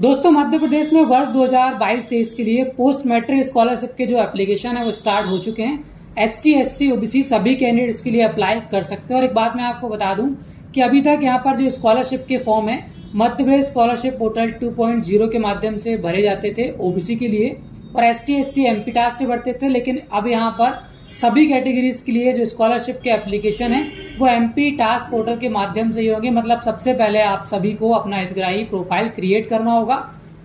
दोस्तों मध्य प्रदेश में वर्ष 2022-23 के लिए पोस्ट मैट्रिक स्कॉलरशिप के जो एप्लीकेशन है वो स्टार्ट हो चुके हैं S T S C OBC सभी कैंडिडेट के लिए अप्लाई कर सकते हैं और एक बात मैं आपको बता दूं कि अभी तक यहाँ पर जो स्कॉलरशिप के फॉर्म है मध्य प्रदेश स्कॉलरशिप पोर्टल 2.0 के माध्यम से भरे जाते थे ओबीसी के लिए और एस टी एस सी एमपीटास से भरते थे लेकिन अब यहाँ पर सभी कैटेगरीज के लिए जो स्कॉलरशिप के एप्लीकेशन है वो एमपी टास्क पोर्टल के माध्यम से ही होंगे मतलब सबसे पहले आप सभी को अपना हितग्राही प्रोफाइल क्रिएट करना होगा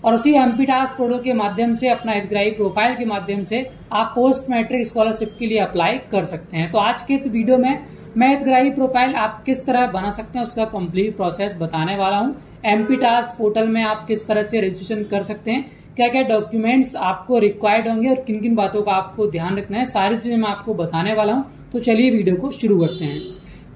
और उसी एमपी टास्क पोर्टल के माध्यम से अपना हितग्राही प्रोफाइल के माध्यम से आप पोस्ट मैट्रिक स्कॉलरशिप के लिए अप्लाई कर सकते हैं तो आज के इस वीडियो में मैं हितग्राही प्रोफाइल आप किस तरह बना सकते हैं उसका कम्प्लीट प्रोसेस बताने वाला हूँ एमपी टास्क पोर्टल में आप किस तरह से रजिस्ट्रेशन कर सकते हैं क्या क्या डॉक्यूमेंट्स आपको रिक्वायर्ड होंगे और किन किन बातों का आपको ध्यान रखना है सारी चीजें मैं आपको बताने वाला हूँ तो चलिए वीडियो को शुरू करते हैं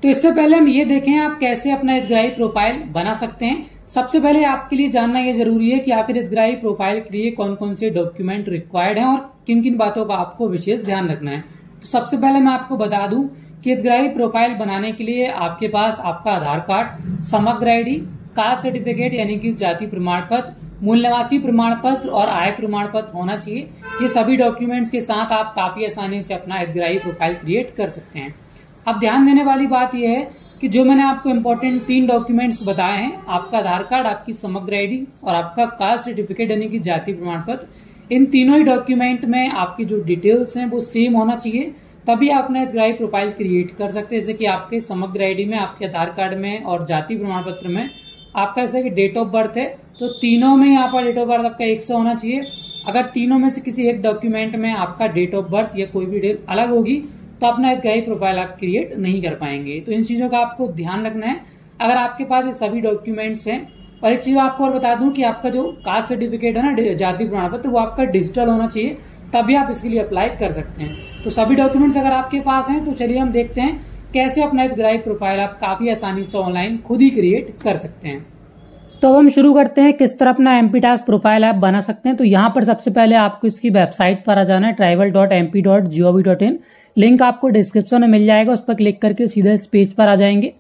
तो इससे पहले हम ये देखें आप कैसे अपना हितग्राही प्रोफाइल बना सकते हैं सबसे पहले आपके लिए जानना यह जरूरी है कि आखिर हितग्राही प्रोफाइल के लिए कौन कौन से डॉक्यूमेंट रिक्वायर्ड हैं और किन किन बातों का आपको विशेष ध्यान रखना है तो सबसे पहले मैं आपको बता दूं कि हितग्राही प्रोफाइल बनाने के लिए आपके पास आपका Aadhaar card Samagra ID caste certificate यानी कि जाति प्रमाण पत्र मूल निवासी प्रमाण पत्र और आय प्रमाण पत्र होना चाहिए ये सभी डॉक्यूमेंट्स के साथ आप काफी आसानी से अपना हितग्राही प्रोफाइल क्रिएट कर सकते हैं अब ध्यान देने वाली बात यह है कि जो मैंने आपको इम्पोर्टेंट तीन डॉक्यूमेंट्स बताए हैं आपका आधार कार्ड आपकी समग्र आईडी और आपका कास्ट सर्टिफिकेट यानी कि जाति प्रमाण पत्र इन तीनों ही डॉक्यूमेंट में आपकी जो डिटेल्स हैं वो सेम होना चाहिए तभी आप अपना हितग्राही प्रोफाइल क्रिएट कर सकते हैं जैसे कि आपके समग्र आईडी में आपके आधार कार्ड में और जाति प्रमाण पत्र में आपका जैसे कि डेट ऑफ बर्थ है तो तीनों में यहाँ पर डेट ऑफ बर्थ आपका एक सौ होना चाहिए अगर तीनों में से किसी एक डॉक्यूमेंट में आपका डेट ऑफ बर्थ या कोई भी डेट अलग होगी तो अपना गई प्रोफाइल आप क्रिएट नहीं कर पाएंगे तो इन चीजों का आपको ध्यान रखना है अगर आपके पास ये सभी डॉक्यूमेंट्स हैं और एक चीज आपको और बता दूं कि आपका जो कास्ट सर्टिफिकेट है ना जाति प्रमाण पत्र वो आपका डिजिटल होना चाहिए तभी आप इसके लिए अप्लाई कर सकते हैं तो सभी डॉक्यूमेंट्स अगर आपके पास हैं तो चलिए हम देखते हैं कैसे अपना हितग्राही प्रोफाइल आप काफी आसानी से ऑनलाइन खुद ही क्रिएट कर सकते हैं तो अब हम शुरू करते हैं किस तरह अपना एमपी टास्क प्रोफाइल ऐप बना सकते हैं तो यहाँ पर सबसे पहले आपको इसकी वेबसाइट पर आ जाना है tribal dot MP dot GOV dot in link आपको डिस्क्रिप्शन में मिल जाएगा उस पर क्लिक करके सीधे इस पेज पर आ जाएंगे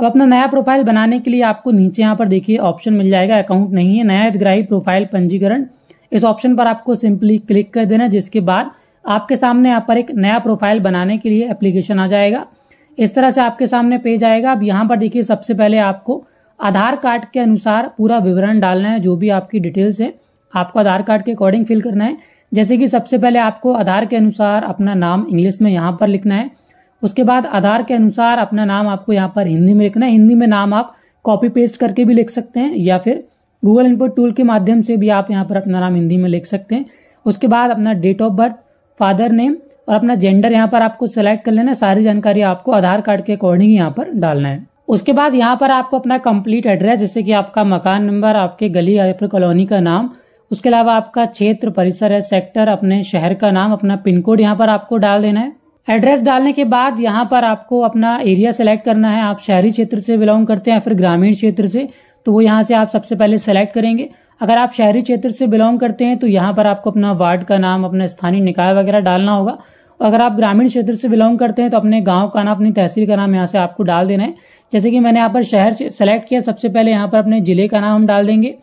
अब अपना नया प्रोफाइल बनाने के लिए आपको नीचे यहाँ पर देखिए ऑप्शन मिल जाएगा अकाउंट नहीं है नया हितग्राही प्रोफाइल पंजीकरण इस ऑप्शन पर आपको सिंपली क्लिक कर देना जिसके बाद आपके सामने यहाँ पर एक नया प्रोफाइल बनाने के लिए एप्लीकेशन आ जाएगा इस तरह से आपके सामने पेज आएगा अब यहाँ पर देखिए सबसे पहले आपको आधार कार्ड के अनुसार पूरा विवरण डालना है जो भी आपकी डिटेल्स है आपको आधार कार्ड के अकॉर्डिंग फिल करना है जैसे कि सबसे पहले आपको आधार के अनुसार अपना नाम इंग्लिश में यहाँ पर लिखना है उसके बाद आधार के अनुसार अपना नाम आपको यहाँ पर हिंदी में लिखना है हिंदी में नाम आप कॉपी पेस्ट करके भी लिख सकते हैं या फिर गूगल इनपुट टूल के माध्यम से भी आप यहाँ पर अपना नाम हिंदी में लिख सकते हैं उसके बाद अपना date of birth father name और अपना जेंडर यहाँ पर आपको सेलेक्ट कर लेना है सारी जानकारी आपको आधार कार्ड के अकॉर्डिंग यहाँ पर डालना है उसके बाद यहाँ पर आपको अपना कंप्लीट एड्रेस जैसे कि आपका मकान नंबर आपके गली या फिर कॉलोनी का नाम उसके अलावा आपका क्षेत्र परिसर है सेक्टर अपने शहर का नाम अपना पिन कोड यहाँ पर आपको डाल देना है एड्रेस डालने के बाद यहाँ पर आपको अपना एरिया सेलेक्ट करना है आप शहरी क्षेत्र से बिलोंग करते हैं या फिर ग्रामीण क्षेत्र से तो वो यहाँ से आप सबसे पहले सेलेक्ट करेंगे अगर आप शहरी क्षेत्र से बिलोंग करते हैं तो यहाँ पर आपको अपना वार्ड का नाम अपना स्थानीय निकाय वगैरह डालना होगा अगर आप ग्रामीण क्षेत्र से बिलोंग करते हैं तो अपने गांव का नाम अपनी तहसील का नाम यहाँ से आपको डाल देना है जैसे कि मैंने यहाँ पर शहर सेलेक्ट किया सबसे पहले यहाँ पर अपने ज़िले का नाम हम डाल देंगे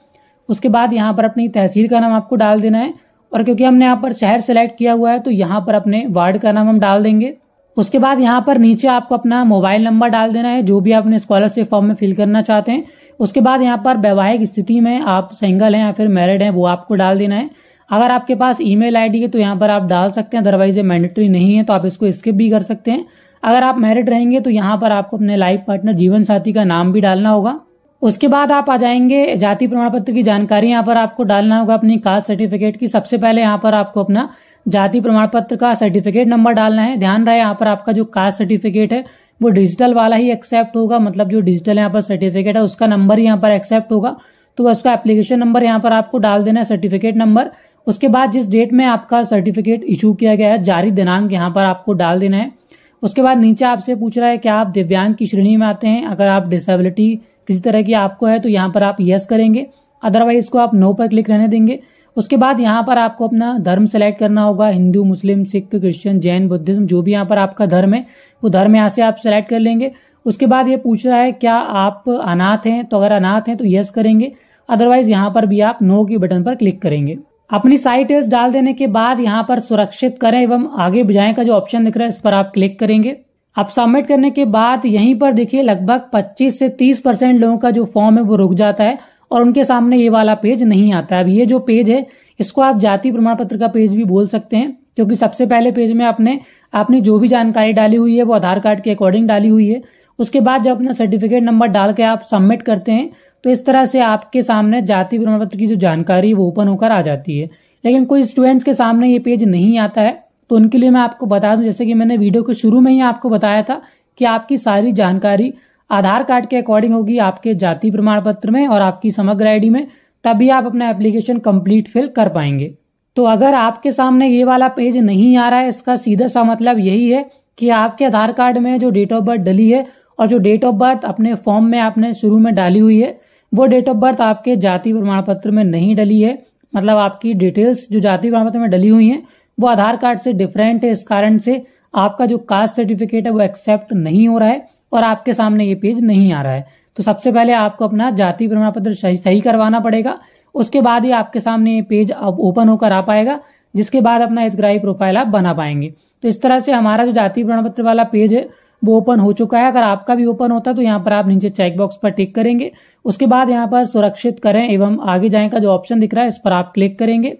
उसके बाद यहाँ पर अपनी तहसील का नाम आपको डाल देना है और क्योंकि हमने यहाँ पर शहर सेलेक्ट किया हुआ है तो यहाँ पर अपने वार्ड का नाम हम डाल देंगे उसके बाद यहाँ पर नीचे आपको अपना मोबाइल नंबर डाल देना है जो भी आपने स्कॉलरशिप फॉर्म में फिल करना चाहते हैं उसके बाद यहाँ पर वैवाहिक स्थिति में आप सिंगल हैं या फिर मैरिड हैं वो आपको डाल देना है अगर आपके पास ईमेल आईडी है तो यहाँ पर आप डाल सकते हैं अदरवाइज ये मैंडेटरी नहीं है तो आप इसको स्किप भी कर सकते हैं अगर आप मैरिड रहेंगे तो यहाँ पर आपको अपने लाइफ पार्टनर जीवन साथी का नाम भी डालना होगा उसके बाद आप आ जाएंगे जाति प्रमाण पत्र की जानकारी यहाँ पर आपको डालना होगा अपनी कास्ट सर्टिफिकेट की सबसे पहले यहाँ पर आपको अपना जाति प्रमाण पत्र का सर्टिफिकेट नंबर डालना है ध्यान रहे यहाँ पर आपका जो कास्ट सर्टिफिकेट है वो डिजिटल वाला ही एक्सेप्ट होगा मतलब जो डिजिटल यहाँ पर सर्टिफिकेट है उसका नंबर यहाँ पर एक्सेप्ट होगा तो उसका एप्लीकेशन नंबर यहाँ पर आपको डाल देना है सर्टिफिकेट नंबर उसके बाद जिस डेट में आपका सर्टिफिकेट इशू किया गया है जारी दिनांक यहाँ पर आपको डाल देना है उसके बाद नीचे आपसे पूछ रहा है कि आप दिव्यांग की श्रेणी में आते हैं अगर आप डिसेबिलिटी किसी तरह की आपको है तो यहाँ पर आप यस करेंगे अदरवाइज इसको आप नो पर क्लिक रहने देंगे उसके बाद यहाँ पर आपको अपना धर्म सेलेक्ट करना होगा Hindu Muslim Sikh Christian Jain Buddhism जो भी यहाँ पर आपका धर्म है वो धर्म यहाँ से आप सेलेक्ट कर लेंगे उसके बाद ये पूछ रहा है क्या आप अनाथ हैं तो अगर अनाथ हैं तो यस करेंगे अदरवाइज यहाँ पर भी आप नो के बटन पर क्लिक करेंगे अपनी साइट एस डाल देने के बाद यहाँ पर सुरक्षित करें एवं आगे बुझाए का जो ऑप्शन दिख रहा है इस पर आप क्लिक करेंगे अब सबमिट करने के बाद यहीं पर देखिए लगभग 25 से 30 परसेंट लोगों का जो फॉर्म है वो रुक जाता है और उनके सामने ये वाला पेज नहीं आता है अब ये जो पेज है इसको आप जाति प्रमाण पत्र का पेज भी बोल सकते हैं क्योंकि सबसे पहले पेज में आपने आपने जो भी जानकारी डाली हुई है वो आधार कार्ड के अकॉर्डिंग डाली हुई है उसके बाद जब अपना सर्टिफिकेट नंबर डाल के आप सबमिट करते हैं तो इस तरह से आपके सामने जाति प्रमाण पत्र की जो जानकारी है वो ओपन होकर आ जाती है लेकिन कोई स्टूडेंट्स के सामने ये पेज नहीं आता है तो उनके लिए मैं आपको बता दूं जैसे कि मैंने वीडियो के शुरू में ही आपको बताया था कि आपकी सारी जानकारी आधार कार्ड के अकॉर्डिंग होगी आपके जाति प्रमाण पत्र में और आपकी समग्र आईडी में तभी आप अपना एप्लीकेशन कंप्लीट फिल कर पाएंगे तो अगर आपके सामने ये वाला पेज नहीं आ रहा है इसका सीधा सा मतलब यही है कि आपके आधार कार्ड में जो डेट ऑफ बर्थ डली है और जो डेट ऑफ बर्थ अपने फॉर्म में आपने शुरू में डाली हुई है वो डेट ऑफ बर्थ आपके जाति प्रमाण पत्र में नहीं डली है मतलब आपकी डिटेल्स जो जाति प्रमाण पत्र में डली हुई है वो आधार कार्ड से डिफरेंट है इस कारण से आपका जो कास्ट सर्टिफिकेट है वो एक्सेप्ट नहीं हो रहा है और आपके सामने ये पेज नहीं आ रहा है तो सबसे पहले आपको अपना जाति प्रमाण पत्र सही करवाना पड़ेगा उसके बाद ही आपके सामने ये पेज अब ओपन होकर आ पाएगा जिसके बाद अपना हितग्राही प्रोफाइल आप बना पाएंगे तो इस तरह से हमारा जो जाति प्रमाण पत्र वाला पेज है वो ओपन हो चुका है अगर आपका भी ओपन होता है तो यहाँ पर आप नीचे चेक बॉक्स पर टिक करेंगे उसके बाद यहाँ पर सुरक्षित करें एवं आगे जाए का जो ऑप्शन दिख रहा है इस पर आप क्लिक करेंगे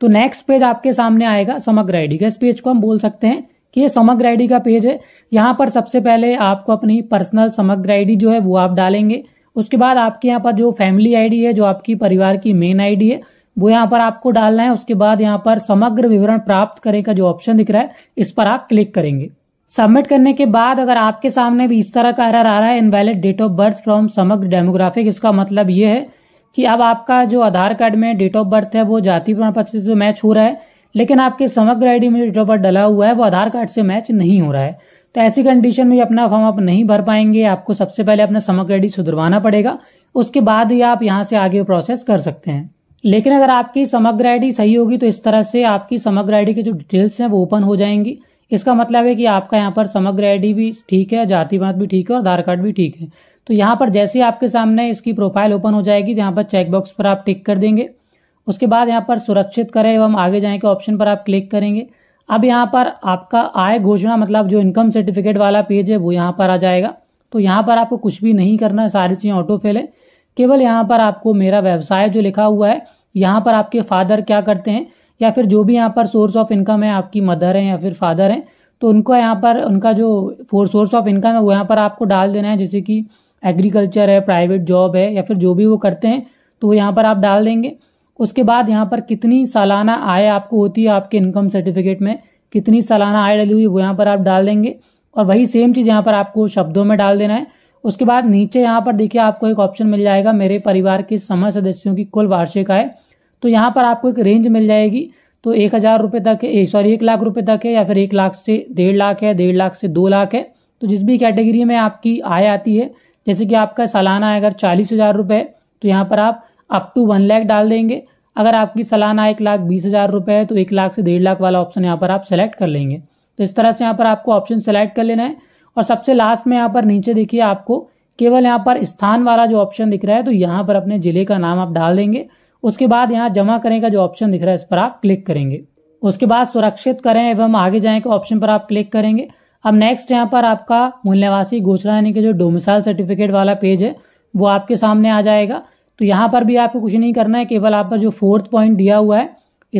तो नेक्स्ट पेज आपके सामने आएगा समग्र आईडी का इस पेज को हम बोल सकते हैं कि ये समग्र आईडी का पेज है यहाँ पर सबसे पहले आपको अपनी पर्सनल समग्र आईडी जो है वो आप डालेंगे उसके बाद आपके यहाँ पर जो फैमिली आईडी है जो आपकी परिवार की मेन आईडी है वो यहाँ पर आपको डालना है उसके बाद यहाँ पर समग्र विवरण प्राप्त करें का जो ऑप्शन दिख रहा है इस पर आप क्लिक करेंगे सबमिट करने के बाद अगर आपके सामने भी इस तरह का एरर आ रहा है invalid date of birth from Samagra demographic इसका मतलब ये है कि अब आपका जो आधार कार्ड में डेट ऑफ बर्थ है वो जाति प्रमाण पत्र से मैच हो रहा है लेकिन आपके समग्र आईडी में डेट ऑफ बर्थ डला हुआ है वो आधार कार्ड से मैच नहीं हो रहा है तो ऐसी कंडीशन में अपना फॉर्म आप नहीं भर पाएंगे आपको सबसे पहले अपना समग्र आईडी सुधरवाना पड़ेगा उसके बाद ही आप यहाँ से आगे प्रोसेस कर सकते हैं लेकिन अगर आपकी समग्र आईडी सही होगी तो इस तरह से आपकी समग्र आईडी के जो डिटेल्स हैं वो ओपन हो जाएंगी इसका मतलब है कि आपका यहाँ पर समग्र आईडी भी ठीक है जातिवाद भी ठीक है और आधार कार्ड भी ठीक है तो यहाँ पर जैसे ही आपके सामने इसकी प्रोफाइल ओपन हो जाएगी जहाँ पर चेकबॉक्स पर आप टिक कर देंगे उसके बाद यहाँ पर सुरक्षित करें एवं आगे जाए के ऑप्शन पर आप क्लिक करेंगे अब यहाँ पर आपका आय घोषणा मतलब जो इनकम सर्टिफिकेट वाला पेज है वो यहाँ पर आ जाएगा तो यहाँ पर आपको कुछ भी नहीं करना है सारी चीज़ें ऑटो फेल है केवल यहाँ पर आपको मेरा व्यवसाय जो लिखा हुआ है यहाँ पर आपके फादर क्या करते हैं या फिर जो भी यहाँ पर सोर्स ऑफ इनकम है आपकी मदर है या फिर फादर है तो उनको यहाँ पर उनका जो फोर सोर्स ऑफ इनकम है वो यहाँ पर आपको डाल देना है जैसे कि एग्रीकल्चर है प्राइवेट जॉब है या फिर जो भी वो करते हैं तो वो यहाँ पर आप डाल देंगे उसके बाद यहाँ पर कितनी सालाना आय आपको होती है आपके इनकम सर्टिफिकेट में कितनी सालाना आय डली हुई वो यहाँ पर आप डाल देंगे और वही सेम चीज़ यहाँ पर आपको शब्दों में डाल देना है उसके बाद नीचे यहाँ पर देखिए आपको एक ऑप्शन मिल जाएगा मेरे परिवार के समय सदस्यों की कुल वार्षिक आय तो यहाँ पर आपको एक रेंज मिल जाएगी तो एक हज़ार रुपये तक है सॉरी एक लाख रुपये तक है या फिर एक लाख से डेढ़ लाख है डेढ़ लाख से दो लाख है तो जिस भी कैटेगरी में आपकी आय आती है जैसे कि आपका सालाना अगर चालीस हज़ार रुपये तो यहाँ पर आप अप टू वन लाख डाल देंगे अगर आपकी सालाना एक लाख बीस हज़ार रुपये है तो एक लाख से डेढ़ लाख वाला ऑप्शन यहाँ पर आप सेलेक्ट कर लेंगे तो इस तरह से यहाँ पर आपको ऑप्शन सेलेक्ट कर लेना है और सबसे लास्ट में यहाँ पर नीचे देखिए आपको केवल यहाँ पर स्थान वाला जो ऑप्शन दिख रहा है तो यहाँ पर अपने ज़िले का नाम आप डाल देंगे उसके बाद यहाँ जमा करें का जो ऑप्शन दिख रहा है इस पर आप क्लिक करेंगे उसके बाद सुरक्षित करें एवं आगे जाएं के ऑप्शन पर आप क्लिक करेंगे अब नेक्स्ट यहाँ पर आपका मूल्यवासी घोषणा यानी कि जो डोमिसाइल सर्टिफिकेट वाला पेज है वो आपके सामने आ जाएगा तो यहाँ पर भी आपको कुछ नहीं करना है केवल आप पर जो फोर्थ पॉइंट दिया हुआ है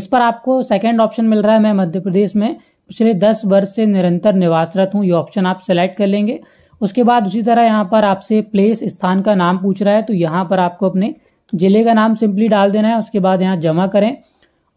इस पर आपको सेकेंड ऑप्शन मिल रहा है मैं मध्य प्रदेश में पिछले दस वर्ष से निरंतर निवासरत हूँ ये ऑप्शन आप सेलेक्ट कर लेंगे उसके बाद उसी तरह यहाँ पर आपसे प्लेस स्थान का नाम पूछ रहा है तो यहाँ पर आपको अपने जिले का नाम सिंपली डाल देना है उसके बाद यहाँ जमा करें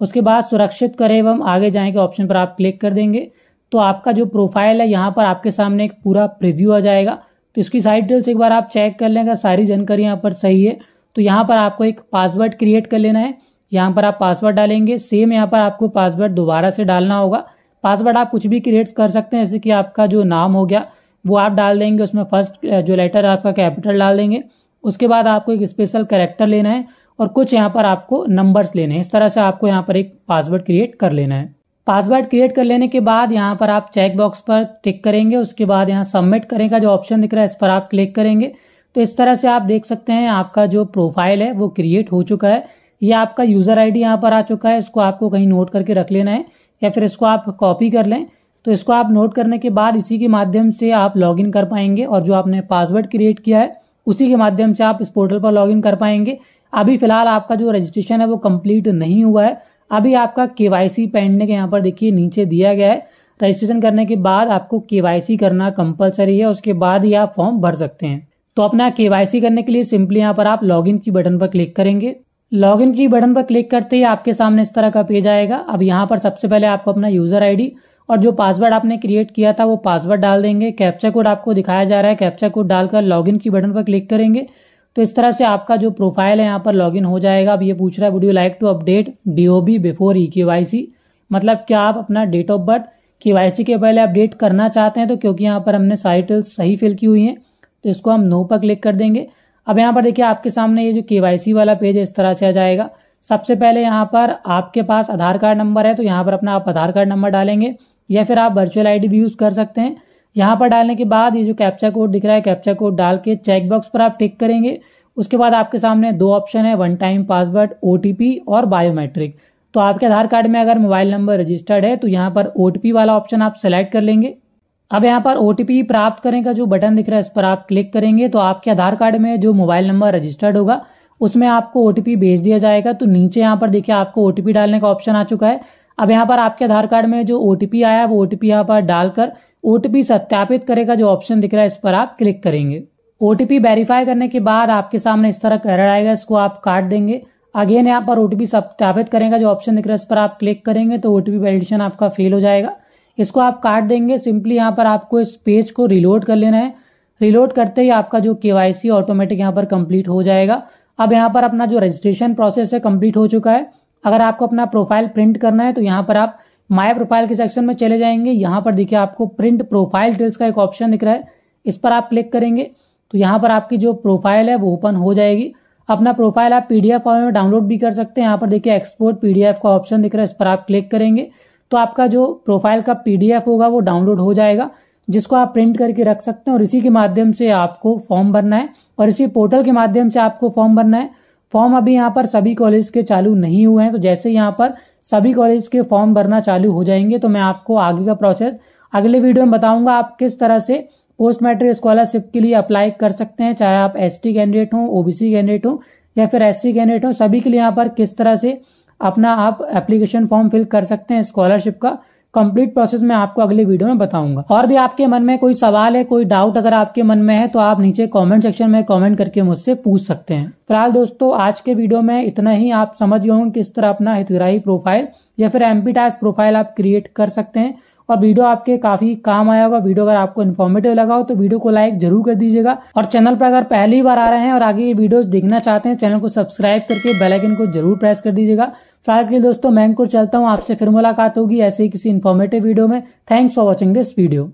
उसके बाद सुरक्षित करें एवं आगे जाएं के ऑप्शन पर आप क्लिक कर देंगे तो आपका जो प्रोफाइल है यहाँ पर आपके सामने एक पूरा प्रिव्यू आ जाएगा तो इसकी साइड डिटेल्स एक बार आप चेक कर लेंगे सारी जानकारी यहाँ पर सही है तो यहाँ पर आपको एक पासवर्ड क्रिएट कर लेना है यहाँ पर आप पासवर्ड डालेंगे सेम यहाँ पर आपको पासवर्ड दोबारा से डालना होगा पासवर्ड आप कुछ भी क्रिएट कर सकते हैं जैसे कि आपका जो नाम हो गया वो आप डाल देंगे उसमें फर्स्ट जो लेटर आपका कैपिटल डाल देंगे उसके बाद आपको एक स्पेशल करेक्टर लेना है और कुछ यहाँ पर आपको नंबर्स लेने हैं इस तरह से आपको यहाँ पर एक पासवर्ड क्रिएट कर लेना है पासवर्ड क्रिएट कर लेने के बाद यहाँ पर आप चेक बॉक्स पर टिक करेंगे उसके बाद यहाँ सबमिट करने का जो ऑप्शन दिख रहा है इस पर आप क्लिक करेंगे तो इस तरह से आप देख सकते हैं आपका जो प्रोफाइल है वो क्रिएट हो चुका है ये आपका यूजर आईडी यहाँ पर आ चुका है इसको आपको कहीं नोट करके रख लेना है या फिर इसको आप कॉपी कर लें तो इसको आप नोट करने के बाद इसी के माध्यम से आप लॉग कर पाएंगे और जो आपने पासवर्ड क्रिएट किया है उसी के माध्यम से आप इस पोर्टल पर लॉगिन कर पाएंगे अभी फिलहाल आपका जो रजिस्ट्रेशन है वो कंप्लीट नहीं हुआ है अभी आपका केवाईसी पेंडिंग यहाँ पर देखिए नीचे दिया गया है रजिस्ट्रेशन करने के बाद आपको केवाईसी करना कंपलसरी है उसके बाद ही आप फॉर्म भर सकते हैं तो अपना केवाईसी करने के लिए सिंपली यहाँ पर आप लॉगिन की बटन पर क्लिक करेंगे लॉगिन की बटन पर क्लिक करते ही आपके सामने इस तरह का पेज आएगा अब यहाँ पर सबसे पहले आपको अपना यूजर आईडी और जो पासवर्ड आपने क्रिएट किया था वो पासवर्ड डाल देंगे कैप्चा कोड आपको दिखाया जा रहा है कैप्चा कोड डालकर लॉगिन की बटन पर क्लिक करेंगे तो इस तरह से आपका जो प्रोफाइल है यहाँ पर लॉगिन हो जाएगा अब ये पूछ रहा है would you like to update DOB before ई के मतलब क्या आप अपना डेट ऑफ बर्थ के के पहले अपडेट करना चाहते हैं तो क्योंकि यहाँ पर हमने सारी सही फिल की हुई है तो इसको हम नो पर क्लिक कर देंगे अब यहाँ पर देखिए आपके सामने ये जो के वाला पेज है इस तरह से आ जाएगा सबसे पहले यहाँ पर आपके पास आधार कार्ड नंबर है तो यहाँ पर अपना आप आधार कार्ड नंबर डालेंगे या फिर आप वर्चुअल आईडी भी यूज कर सकते हैं यहाँ पर डालने के बाद ये जो कैप्चा कोड दिख रहा है कैप्चा कोड डाल के चेकबॉक्स पर आप टिक करेंगे उसके बाद आपके सामने दो ऑप्शन है वन टाइम पासवर्ड ओ और बायोमेट्रिक तो आपके आधार कार्ड में अगर मोबाइल नंबर रजिस्टर्ड है तो यहाँ पर ओ वाला ऑप्शन आप सेलेक्ट कर लेंगे अब यहाँ पर ओ प्राप्त करने का जो बटन दिख रहा है इस पर आप क्लिक करेंगे तो आपके आधार कार्ड में जो मोबाइल नंबर रजिस्टर्ड होगा उसमें आपको ओ भेज दिया जाएगा तो नीचे यहाँ पर देखिए आपको ओ डालने का ऑप्शन आ चुका है अब यहाँ पर आपके आधार कार्ड में जो ओ आया है वो ओ यहाँ पर डालकर ओ सत्यापित करेगा जो ऑप्शन दिख रहा है इस पर आप क्लिक करेंगे ओ वेरीफाई करने के बाद आपके सामने इस तरह एरर आएगा इसको आप काट देंगे अगेन यहाँ पर ओटीपी सत्यापित करेगा जो ऑप्शन दिख रहा है इस पर आप क्लिक करेंगे तो ओटीपी वैलिडेशन आपका फेल हो जाएगा इसको आप काट देंगे सिंपली यहाँ पर आपको इस पेज को रिलोड कर लेना है रिलोड करते ही आपका जो केवाईसी ऑटोमेटिक यहाँ पर कंप्लीट हो जाएगा अब यहाँ पर अपना जो रजिस्ट्रेशन प्रोसेस है कंप्लीट हो चुका है अगर आपको अपना प्रोफाइल प्रिंट करना है तो यहाँ पर आप माय प्रोफाइल के सेक्शन में चले जाएंगे यहाँ पर देखिए आपको प्रिंट प्रोफाइल डिटेल्स का एक ऑप्शन दिख रहा है इस पर आप क्लिक करेंगे तो यहाँ पर आपकी जो प्रोफाइल है वो ओपन हो जाएगी अपना प्रोफाइल आप पीडीएफ फॉर्म में डाउनलोड भी कर सकते हैं यहाँ पर देखिए एक्सपोर्ट पीडीएफ का ऑप्शन दिख रहा है इस पर आप क्लिक करेंगे तो आपका जो प्रोफाइल का पीडीएफ होगा वो डाउनलोड हो जाएगा जिसको आप प्रिंट करके रख सकते हैं और इसी के माध्यम से आपको फॉर्म भरना है और इसी पोर्टल के माध्यम से आपको फॉर्म भरना है फॉर्म अभी यहाँ पर सभी कॉलेज के चालू नहीं हुए हैं तो जैसे यहाँ पर सभी कॉलेज के फॉर्म भरना चालू हो जाएंगे तो मैं आपको आगे का प्रोसेस अगले वीडियो में बताऊंगा आप किस तरह से पोस्ट मैट्रिक स्कॉलरशिप के लिए अप्लाई कर सकते हैं चाहे आप एस कैंडिडेट हो ओबीसी कैंडिडेट हो या फिर एस कैंडिडेट हों सभी के लिए यहाँ पर किस तरह से अपना आप एप्लीकेशन फॉर्म फिल कर सकते हैं स्कॉलरशिप का कंप्लीट प्रोसेस मैं आपको अगले वीडियो में बताऊंगा और भी आपके मन में कोई सवाल है कोई डाउट अगर आपके मन में है तो आप नीचे कमेंट सेक्शन में कमेंट करके मुझसे पूछ सकते हैं फिलहाल दोस्तों आज के वीडियो में इतना ही आप समझ होंगे किस तरह अपना हितग्राही प्रोफाइल या फिर एमपी टास्क प्रोफाइल आप क्रिएट कर सकते हैं और वीडियो आपके काफी काम आया होगा वीडियो अगर आपको इन्फॉर्मेटिव लगा हो तो वीडियो को लाइक जरूर कर दीजिएगा और चैनल पर अगर पहली बार आ रहे हैं और आगे ये वीडियोस देखना चाहते हैं चैनल को सब्सक्राइब करके बेलाइकन को जरूर प्रेस कर दीजिएगा के लिए दोस्तों मैं अंकुर चलता हूँ आपसे फिर मुलाकात होगी ऐसे ही किसी इन्फॉर्मेटिव वीडियो में thanks for watching this video